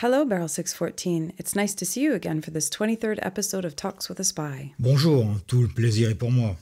Hello, Barrel 614. It's nice to see you again for this 23rd episode of Talks with a Spy. Bonjour, tout le plaisir est pour moi.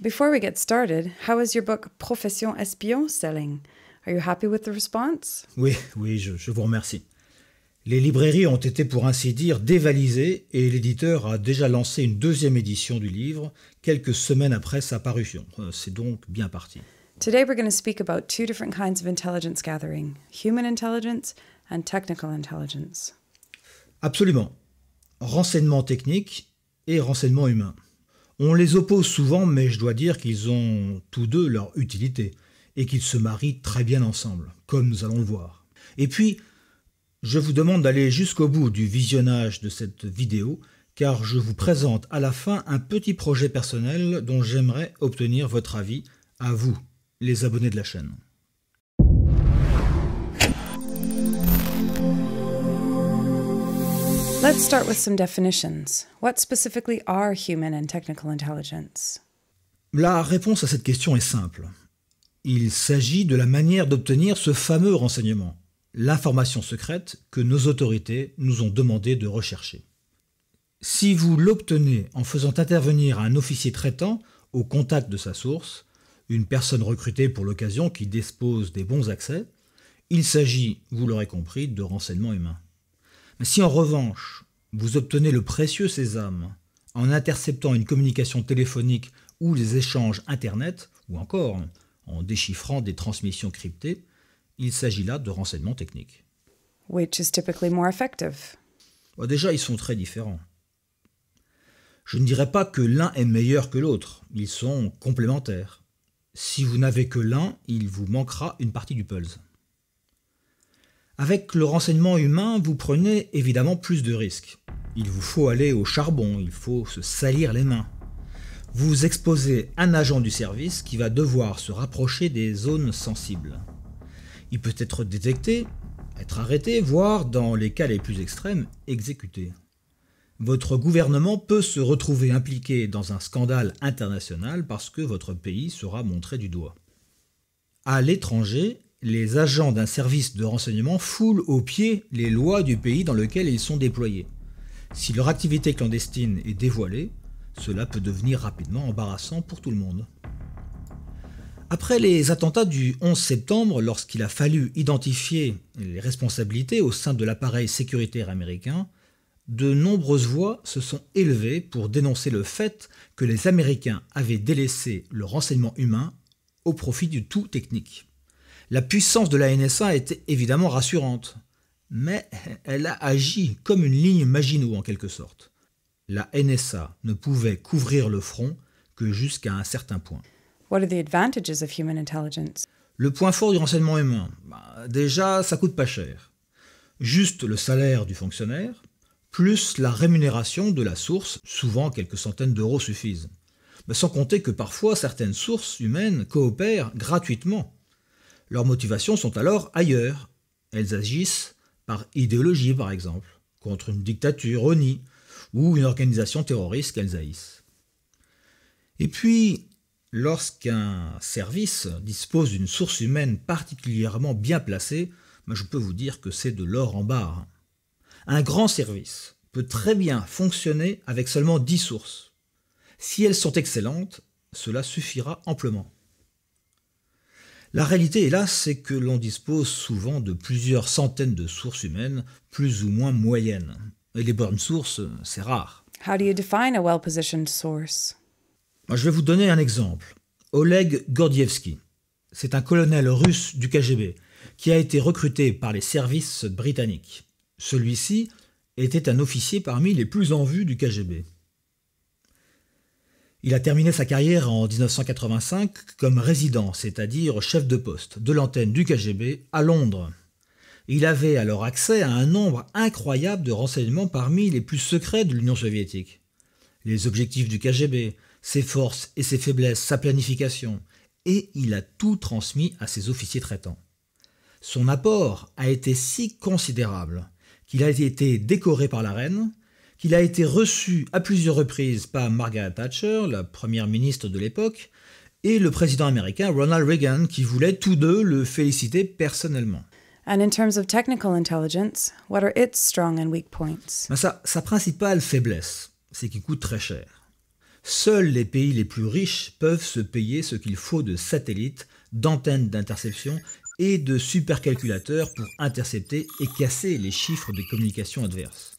Before we get started, how is your book Profession Espion selling? Are you happy with the response? Oui, oui, je, je vous remercie. Les librairies ont été pour ainsi dire dévalisées et l'éditeur a déjà lancé une deuxième édition du livre quelques semaines après sa parution. Euh, c'est donc bien parti. Today we're going to speak about two different kinds of intelligence gathering, human intelligence Absolument. Renseignement technique et renseignement humain. On les oppose souvent, mais je dois dire qu'ils ont tous deux leur utilité et qu'ils se marient très bien ensemble, comme nous allons le voir. Et puis, je vous demande d'aller jusqu'au bout du visionnage de cette vidéo, car je vous présente à la fin un petit projet personnel dont j'aimerais obtenir votre avis à vous, les abonnés de la chaîne. Let's start with some definitions. What specifically are human and technical intelligence? La réponse à cette question est simple. Il s'agit de la manière d'obtenir ce fameux renseignement, l'information secrète que nos autorités nous ont demandé de rechercher. Si vous l'obtenez en faisant intervenir un officier traitant au contact de sa source, une personne recrutée pour l'occasion qui dispose des bons accès, il s'agit, vous l'aurez compris, de renseignements humains si en revanche, vous obtenez le précieux sésame en interceptant une communication téléphonique ou les échanges Internet, ou encore en déchiffrant des transmissions cryptées, il s'agit là de renseignements techniques. Which is typically more effective. déjà, ils sont très différents. Je ne dirais pas que l'un est meilleur que l'autre, ils sont complémentaires. Si vous n'avez que l'un, il vous manquera une partie du pulse. Avec le renseignement humain, vous prenez évidemment plus de risques. Il vous faut aller au charbon, il faut se salir les mains. Vous exposez un agent du service qui va devoir se rapprocher des zones sensibles. Il peut être détecté, être arrêté, voire, dans les cas les plus extrêmes, exécuté. Votre gouvernement peut se retrouver impliqué dans un scandale international parce que votre pays sera montré du doigt. À l'étranger, les agents d'un service de renseignement foulent aux pieds les lois du pays dans lequel ils sont déployés. Si leur activité clandestine est dévoilée, cela peut devenir rapidement embarrassant pour tout le monde. Après les attentats du 11 septembre, lorsqu'il a fallu identifier les responsabilités au sein de l'appareil sécuritaire américain, de nombreuses voix se sont élevées pour dénoncer le fait que les Américains avaient délaissé le renseignement humain au profit du tout technique. La puissance de la NSA était évidemment rassurante, mais elle a agi comme une ligne Maginot en quelque sorte. La NSA ne pouvait couvrir le front que jusqu'à un certain point. What are the advantages of human intelligence? Le point fort du renseignement humain, bah, déjà, ça coûte pas cher. Juste le salaire du fonctionnaire, plus la rémunération de la source, souvent quelques centaines d'euros suffisent. Mais sans compter que parfois certaines sources humaines coopèrent gratuitement leurs motivations sont alors ailleurs. Elles agissent par idéologie, par exemple, contre une dictature ONI ou une organisation terroriste qu'elles haïssent. Et puis, lorsqu'un service dispose d'une source humaine particulièrement bien placée, je peux vous dire que c'est de l'or en barre. Un grand service peut très bien fonctionner avec seulement 10 sources. Si elles sont excellentes, cela suffira amplement. La réalité, hélas, c'est que l'on dispose souvent de plusieurs centaines de sources humaines, plus ou moins moyennes. Et les bonnes sources, c'est rare. How Je vais vous donner un exemple. Oleg Gordievski, c'est un colonel russe du KGB qui a été recruté par les services britanniques. Celui-ci était un officier parmi les plus en vue du KGB. Il a terminé sa carrière en 1985 comme résident, c'est-à-dire chef de poste, de l'antenne du KGB à Londres. Il avait alors accès à un nombre incroyable de renseignements parmi les plus secrets de l'Union soviétique. Les objectifs du KGB, ses forces et ses faiblesses, sa planification, et il a tout transmis à ses officiers traitants. Son apport a été si considérable qu'il a été décoré par la reine, qu'il a été reçu à plusieurs reprises par Margaret Thatcher, la première ministre de l'époque, et le président américain Ronald Reagan, qui voulait tous deux le féliciter personnellement. sa, sa principale faiblesse, c'est qu'il coûte très cher. Seuls les pays les plus riches peuvent se payer ce qu'il faut de satellites, d'antennes d'interception et de supercalculateurs pour intercepter et casser les chiffres des communications adverses.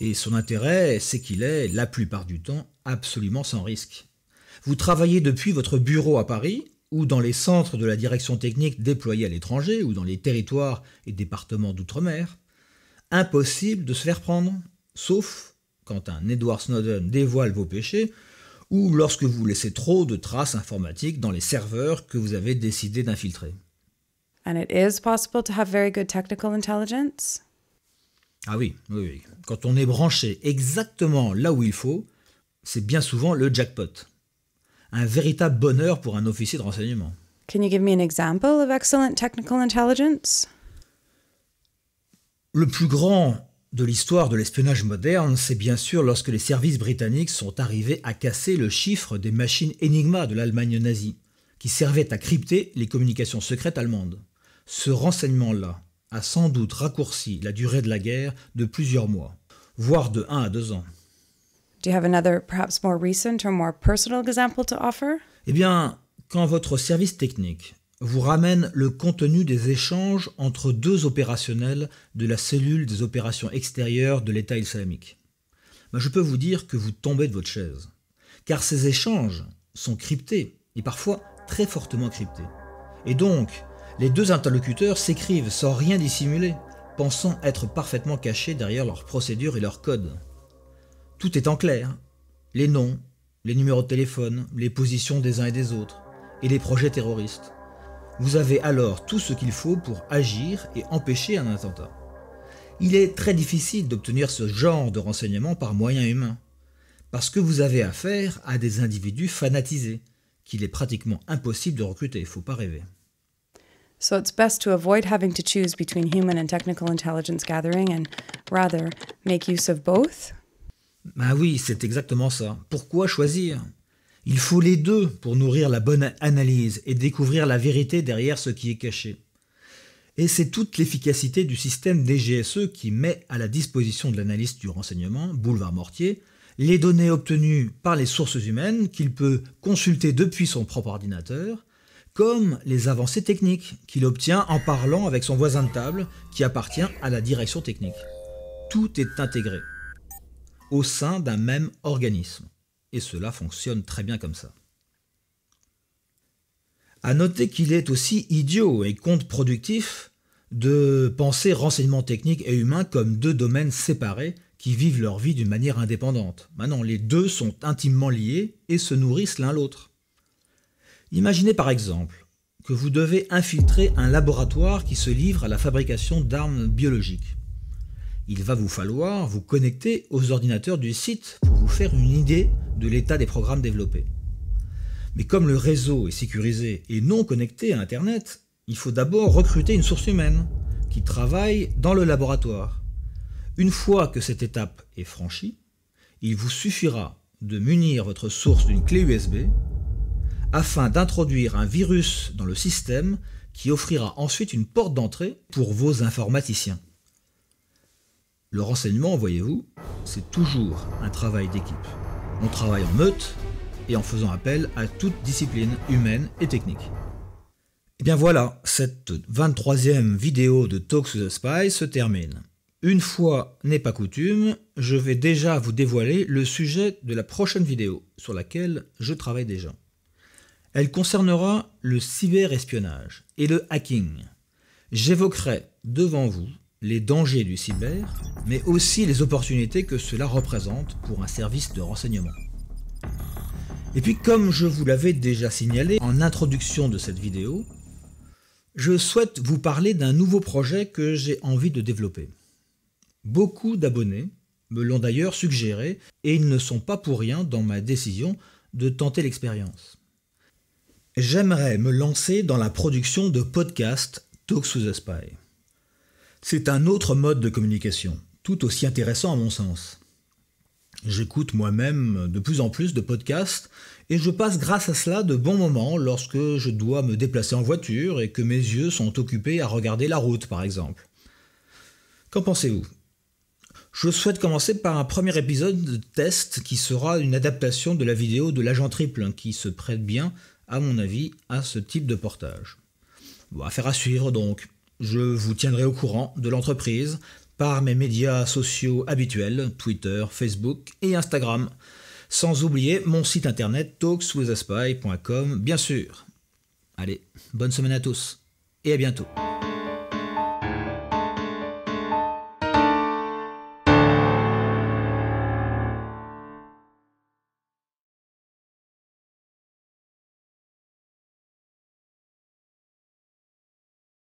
Et son intérêt, c'est qu'il est, la plupart du temps, absolument sans risque. Vous travaillez depuis votre bureau à Paris, ou dans les centres de la direction technique déployés à l'étranger, ou dans les territoires et départements d'outre-mer. Impossible de se faire prendre, sauf quand un Edward Snowden dévoile vos péchés, ou lorsque vous laissez trop de traces informatiques dans les serveurs que vous avez décidé d'infiltrer. And it is possible to have very good technical intelligence. Ah oui, oui, Quand on est branché exactement là où il faut, c'est bien souvent le jackpot. Un véritable bonheur pour un officier de renseignement. Can you give me an example of excellent technical intelligence? Le plus grand de l'histoire de l'espionnage moderne, c'est bien sûr lorsque les services britanniques sont arrivés à casser le chiffre des machines Enigma de l'Allemagne nazie, qui servait à crypter les communications secrètes allemandes. Ce renseignement-là, a sans doute raccourci la durée de la guerre de plusieurs mois, voire de 1 à 2 ans. Do Eh bien, quand votre service technique vous ramène le contenu des échanges entre deux opérationnels de la cellule des opérations extérieures de l'État islamique, ben, je peux vous dire que vous tombez de votre chaise. Car ces échanges sont cryptés, et parfois très fortement cryptés. Et donc, les deux interlocuteurs s'écrivent sans rien dissimuler, pensant être parfaitement cachés derrière leurs procédures et leurs codes. Tout est en clair. Les noms, les numéros de téléphone, les positions des uns et des autres, et les projets terroristes. Vous avez alors tout ce qu'il faut pour agir et empêcher un attentat. Il est très difficile d'obtenir ce genre de renseignements par moyen humain, parce que vous avez affaire à des individus fanatisés, qu'il est pratiquement impossible de recruter, il faut pas rêver. So it's best to avoid having to choose between human and technical intelligence gathering and rather make use of both. Ah oui, c'est exactement ça. Pourquoi choisir Il faut les deux pour nourrir la bonne analyse et découvrir la vérité derrière ce qui est caché. Et c'est toute l'efficacité du système DGSE qui met à la disposition de l'analyste du renseignement, Boulevard Mortier, les données obtenues par les sources humaines qu'il peut consulter depuis son propre ordinateur comme les avancées techniques qu'il obtient en parlant avec son voisin de table qui appartient à la direction technique. Tout est intégré au sein d'un même organisme. Et cela fonctionne très bien comme ça. À noter qu'il est aussi idiot et contre-productif de penser renseignement technique et humain comme deux domaines séparés qui vivent leur vie d'une manière indépendante. Maintenant, les deux sont intimement liés et se nourrissent l'un l'autre. Imaginez par exemple que vous devez infiltrer un laboratoire qui se livre à la fabrication d'armes biologiques. Il va vous falloir vous connecter aux ordinateurs du site pour vous faire une idée de l'état des programmes développés. Mais comme le réseau est sécurisé et non connecté à Internet, il faut d'abord recruter une source humaine qui travaille dans le laboratoire. Une fois que cette étape est franchie, il vous suffira de munir votre source d'une clé USB afin d'introduire un virus dans le système qui offrira ensuite une porte d'entrée pour vos informaticiens. Le renseignement, voyez-vous, c'est toujours un travail d'équipe. On travaille en meute et en faisant appel à toute discipline humaine et technique. Et eh bien voilà, cette 23e vidéo de Talks with the Spy se termine. Une fois n'est pas coutume, je vais déjà vous dévoiler le sujet de la prochaine vidéo sur laquelle je travaille déjà. Elle concernera le cyberespionnage et le hacking. J'évoquerai devant vous les dangers du cyber, mais aussi les opportunités que cela représente pour un service de renseignement. Et puis comme je vous l'avais déjà signalé en introduction de cette vidéo, je souhaite vous parler d'un nouveau projet que j'ai envie de développer. Beaucoup d'abonnés me l'ont d'ailleurs suggéré et ils ne sont pas pour rien dans ma décision de tenter l'expérience. J'aimerais me lancer dans la production de podcasts Talks with a Spy. C'est un autre mode de communication, tout aussi intéressant à mon sens. J'écoute moi-même de plus en plus de podcasts et je passe grâce à cela de bons moments lorsque je dois me déplacer en voiture et que mes yeux sont occupés à regarder la route par exemple. Qu'en pensez-vous Je souhaite commencer par un premier épisode de test qui sera une adaptation de la vidéo de l'agent triple hein, qui se prête bien à mon avis, à ce type de portage. Bon, affaire à suivre donc. Je vous tiendrai au courant de l'entreprise par mes médias sociaux habituels, Twitter, Facebook et Instagram. Sans oublier mon site internet talkswithaspy.com, bien sûr. Allez, bonne semaine à tous et à bientôt.